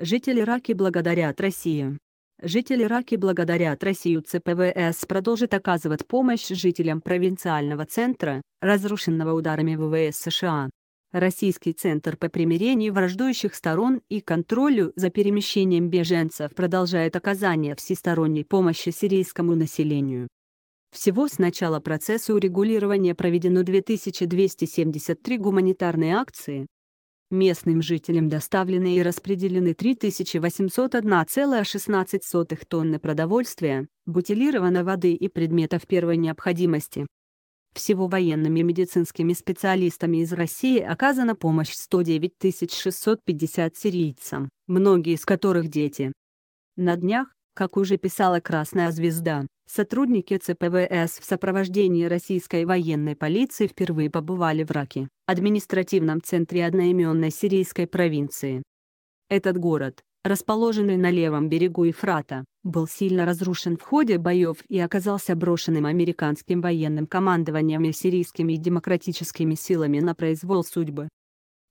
Жители Раки благодарят России. Жители Раки благодарят Россию ЦПВС продолжит оказывать помощь жителям провинциального центра, разрушенного ударами ВВС США. Российский Центр по примирению враждующих сторон и контролю за перемещением беженцев продолжает оказание всесторонней помощи сирийскому населению. Всего с начала процесса урегулирования проведено 2273 гуманитарные акции, местным жителям доставлены и распределены 3801,16 тонны продовольствия, бутилированной воды и предметов первой необходимости. Всего военными и медицинскими специалистами из России оказана помощь 109 650 сирийцам, многие из которых дети. На днях, как уже писала «Красная звезда», Сотрудники ЦПВС в сопровождении российской военной полиции впервые побывали в Раке, административном центре одноименной сирийской провинции. Этот город, расположенный на левом берегу Ефрата, был сильно разрушен в ходе боев и оказался брошенным американским военным командованием и сирийскими демократическими силами на произвол судьбы.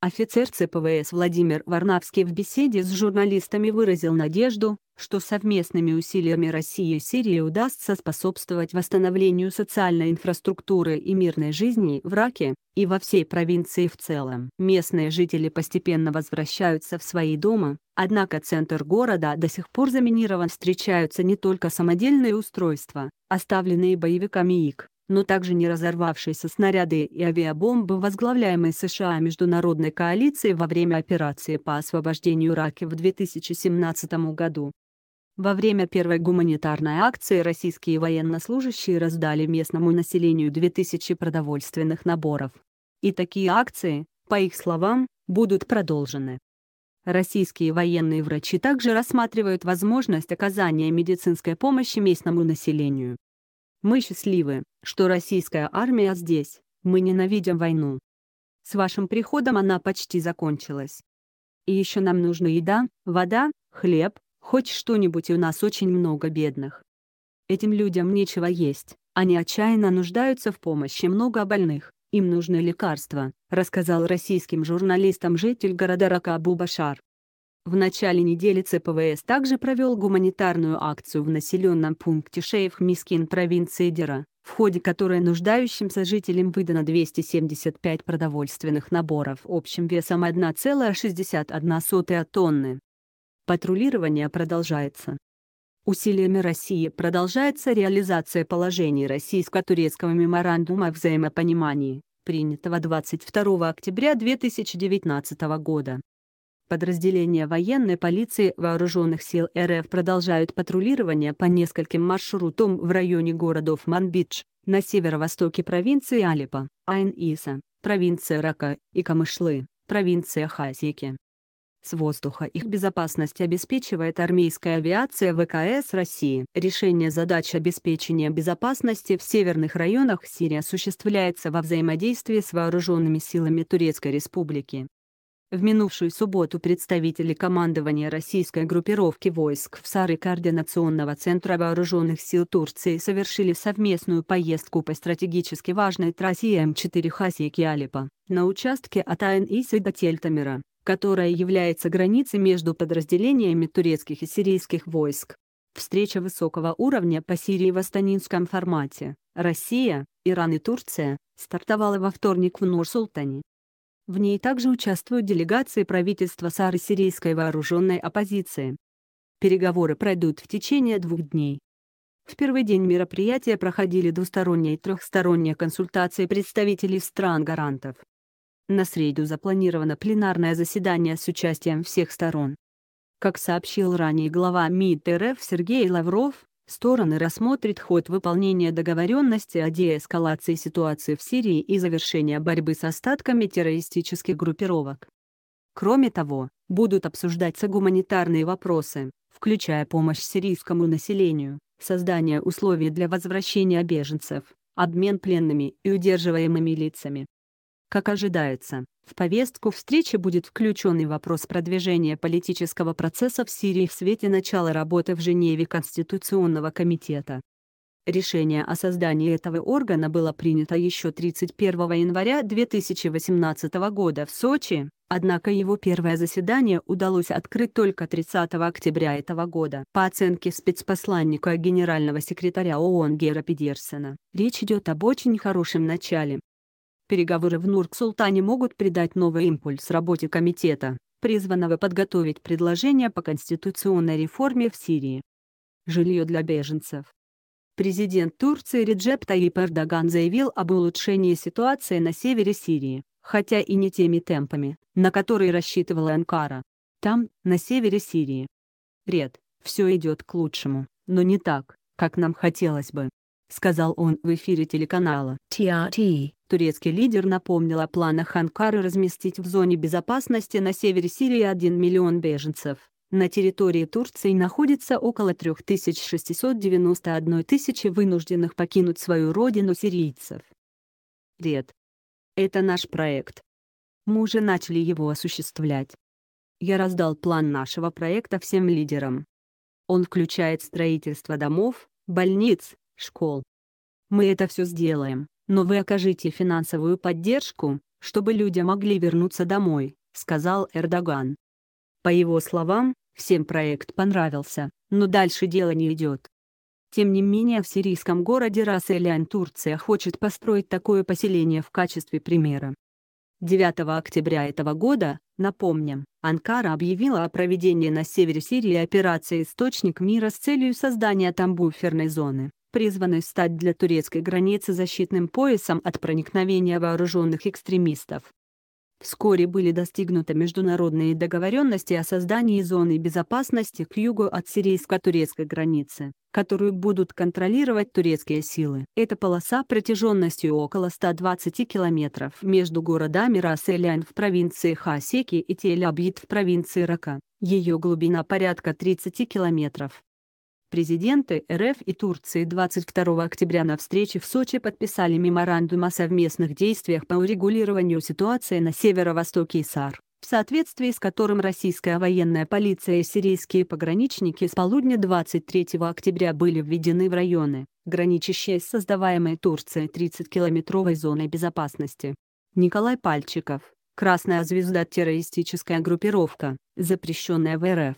Офицер ЦПВС Владимир Варнавский в беседе с журналистами выразил надежду, что совместными усилиями России и Сирии удастся способствовать восстановлению социальной инфраструктуры и мирной жизни в Раке, и во всей провинции в целом. Местные жители постепенно возвращаются в свои дома, однако центр города до сих пор заминирован. Встречаются не только самодельные устройства, оставленные боевиками ИК, но также не разорвавшиеся снаряды и авиабомбы, возглавляемые США международной коалицией во время операции по освобождению Раки в 2017 году. Во время первой гуманитарной акции российские военнослужащие раздали местному населению 2000 продовольственных наборов. И такие акции, по их словам, будут продолжены. Российские военные врачи также рассматривают возможность оказания медицинской помощи местному населению. Мы счастливы, что российская армия здесь, мы ненавидим войну. С вашим приходом она почти закончилась. И еще нам нужна еда, вода, хлеб, Хоть что-нибудь, и у нас очень много бедных. Этим людям нечего есть, они отчаянно нуждаются в помощи много больных, им нужны лекарства», рассказал российским журналистам житель города Ракабу Башар. В начале недели ЦПВС также провел гуманитарную акцию в населенном пункте Шейф Мискин провинции Дера, в ходе которой нуждающимся жителям выдано 275 продовольственных наборов общим весом 1,61 тонны. Патрулирование продолжается. Усилиями России продолжается реализация положений российско-турецкого меморандума о взаимопонимании, принятого 22 октября 2019 года. Подразделения военной полиции Вооруженных сил РФ продолжают патрулирование по нескольким маршрутам в районе городов Манбидж, на северо-востоке провинции Алипа, Айн-Иса, провинция Рака и Камышлы, провинция Хасики. С воздуха их безопасность обеспечивает армейская авиация ВКС России. Решение задач обеспечения безопасности в северных районах Сирии осуществляется во взаимодействии с вооруженными силами Турецкой Республики. В минувшую субботу представители командования российской группировки войск в Сары Координационного центра вооруженных сил Турции совершили совместную поездку по стратегически важной трассе М4 Хасики Алипа на участке от Айн-Иси до Тельтамира которая является границей между подразделениями турецких и сирийских войск. Встреча высокого уровня по Сирии в астанинском формате «Россия, Иран и Турция» стартовала во вторник в Нур-Султане. В ней также участвуют делегации правительства и сирийской вооруженной оппозиции. Переговоры пройдут в течение двух дней. В первый день мероприятия проходили двусторонние и трехсторонние консультации представителей стран-гарантов. На среду запланировано пленарное заседание с участием всех сторон. Как сообщил ранее глава МИД РФ Сергей Лавров, стороны рассмотрят ход выполнения договоренности о деэскалации ситуации в Сирии и завершения борьбы с остатками террористических группировок. Кроме того, будут обсуждаться гуманитарные вопросы, включая помощь сирийскому населению, создание условий для возвращения беженцев, обмен пленными и удерживаемыми лицами. Как ожидается, в повестку встречи будет включен и вопрос продвижения политического процесса в Сирии в свете начала работы в Женеве Конституционного комитета. Решение о создании этого органа было принято еще 31 января 2018 года в Сочи, однако его первое заседание удалось открыть только 30 октября этого года. По оценке спецпосланника генерального секретаря ООН Гера Педерсона, речь идет об очень хорошем начале, Переговоры в Нур-Султане могут придать новый импульс работе комитета, призванного подготовить предложение по конституционной реформе в Сирии. Жилье для беженцев. Президент Турции Реджеп Таип Эрдоган заявил об улучшении ситуации на севере Сирии, хотя и не теми темпами, на которые рассчитывала Анкара. Там, на севере Сирии. Ред, все идет к лучшему, но не так, как нам хотелось бы, сказал он в эфире телеканала TRT турецкий лидер напомнил о планах Анкары разместить в зоне безопасности на севере Сирии 1 миллион беженцев. На территории Турции находится около 3691 тысячи вынужденных покинуть свою родину сирийцев. Ред. Это наш проект. Мы уже начали его осуществлять. Я раздал план нашего проекта всем лидерам. Он включает строительство домов, больниц, школ. Мы это все сделаем но вы окажите финансовую поддержку, чтобы люди могли вернуться домой», — сказал Эрдоган. По его словам, всем проект понравился, но дальше дело не идет. Тем не менее в сирийском городе Расселян Турция хочет построить такое поселение в качестве примера. 9 октября этого года, напомним, Анкара объявила о проведении на севере Сирии операции «Источник мира» с целью создания там буферной зоны, призванной стать для турецкой границы защитным поясом от проникновения вооруженных экстремистов. Вскоре были достигнуты международные договоренности о создании зоны безопасности к югу от сирийско-турецкой границы, которую будут контролировать турецкие силы. Эта полоса протяженностью около 120 километров между городами Расселян в провинции Хасеки и Тель-Абид в провинции Рака. Ее глубина порядка 30 километров. Президенты РФ и Турции 22 октября на встрече в Сочи подписали меморандум о совместных действиях по урегулированию ситуации на северо-востоке ИСАР, в соответствии с которым российская военная полиция и сирийские пограничники с полудня 23 октября были введены в районы, граничащие с создаваемой Турцией 30-километровой зоной безопасности. Николай Пальчиков, Красная звезда террористическая группировка, запрещенная в РФ.